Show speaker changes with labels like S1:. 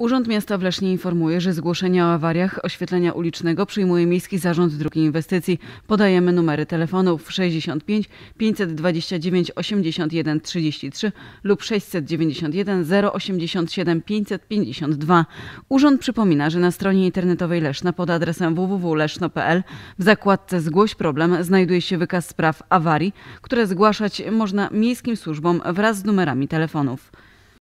S1: Urząd Miasta w Lesznie informuje, że zgłoszenia o awariach oświetlenia ulicznego przyjmuje Miejski Zarząd Dróg i Inwestycji. Podajemy numery telefonów 65 529 81 33 lub 691 087 552. Urząd przypomina, że na stronie internetowej Leszna pod adresem www.leszno.pl w zakładce Zgłoś problem znajduje się wykaz spraw awarii, które zgłaszać można miejskim służbom wraz z numerami telefonów.